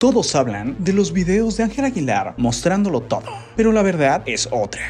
Todos hablan de los videos de Ángela Aguilar mostrándolo todo, pero la verdad es otra.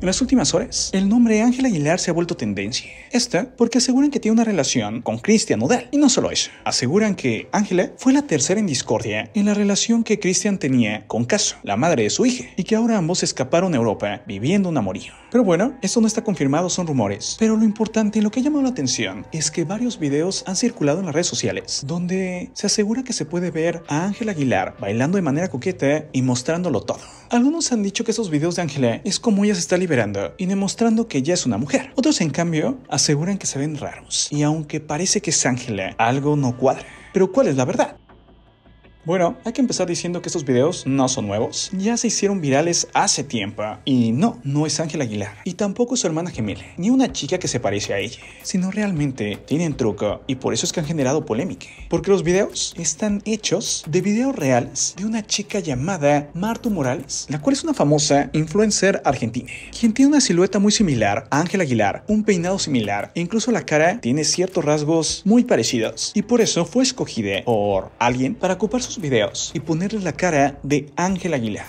En las últimas horas, el nombre Ángel Aguilar se ha vuelto tendencia. Esta porque aseguran que tiene una relación con Cristian Odell Y no solo eso, aseguran que Ángela fue la tercera en discordia en la relación que Cristian tenía con Caso, la madre de su hija, y que ahora ambos escaparon a Europa viviendo un amorío. Pero bueno, eso no está confirmado, son rumores. Pero lo importante, y lo que ha llamado la atención, es que varios videos han circulado en las redes sociales, donde se asegura que se puede ver a Ángela Aguilar bailando de manera coqueta y mostrándolo todo. Algunos han dicho que esos videos de Ángela es como ella se está liberando y demostrando que ella es una mujer. Otros, en cambio, aseguran que se ven raros. Y aunque parece que es Ángela, algo no cuadra. Pero ¿cuál es la verdad? Bueno, hay que empezar diciendo que estos videos no son nuevos, ya se hicieron virales hace tiempo. Y no, no es Ángel Aguilar, y tampoco su hermana gemela, ni una chica que se parece a ella, sino realmente tienen truco y por eso es que han generado polémica. Porque los videos están hechos de videos reales de una chica llamada Marta Morales, la cual es una famosa influencer argentina, quien tiene una silueta muy similar a Ángel Aguilar, un peinado similar, e incluso la cara tiene ciertos rasgos muy parecidos, y por eso fue escogida por alguien para ocupar sus videos y ponerle la cara de Ángel Aguilar.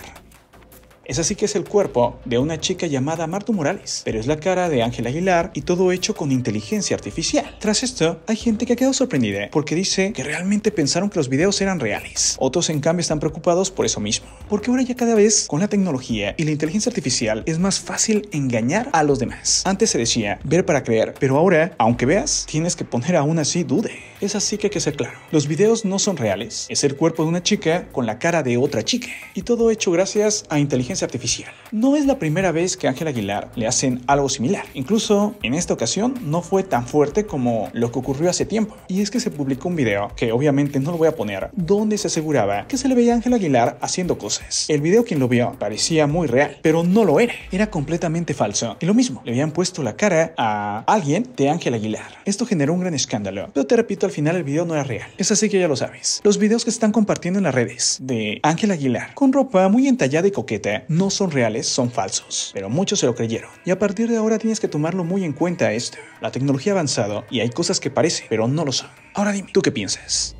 Es así que es el cuerpo de una chica llamada Marta Morales, pero es la cara de Ángel Aguilar y todo hecho con inteligencia artificial. Tras esto, hay gente que ha quedado sorprendida porque dice que realmente pensaron que los videos eran reales. Otros, en cambio, están preocupados por eso mismo. Porque ahora ya cada vez con la tecnología y la inteligencia artificial es más fácil engañar a los demás. Antes se decía ver para creer, pero ahora, aunque veas, tienes que poner aún así dude. Es así que hay que ser claro. Los videos no son reales. Es el cuerpo de una chica con la cara de otra chica. Y todo hecho gracias a inteligencia artificial. No es la primera vez que a Ángel Aguilar le hacen algo similar. Incluso en esta ocasión no fue tan fuerte como lo que ocurrió hace tiempo. Y es que se publicó un video, que obviamente no lo voy a poner, donde se aseguraba que se le veía a Ángel Aguilar haciendo cosas. El video quien lo vio parecía muy real, pero no lo era. Era completamente falso. Y lo mismo, le habían puesto la cara a alguien de Ángel Aguilar. Esto generó un gran escándalo. Pero te repito, al final el video no era real. Es así que ya lo sabes. Los videos que están compartiendo en las redes de Ángel Aguilar con ropa muy entallada y coqueta no son reales, son falsos, pero muchos se lo creyeron. Y a partir de ahora tienes que tomarlo muy en cuenta esto. La tecnología ha avanzado y hay cosas que parecen, pero no lo son. Ahora dime, ¿tú qué piensas?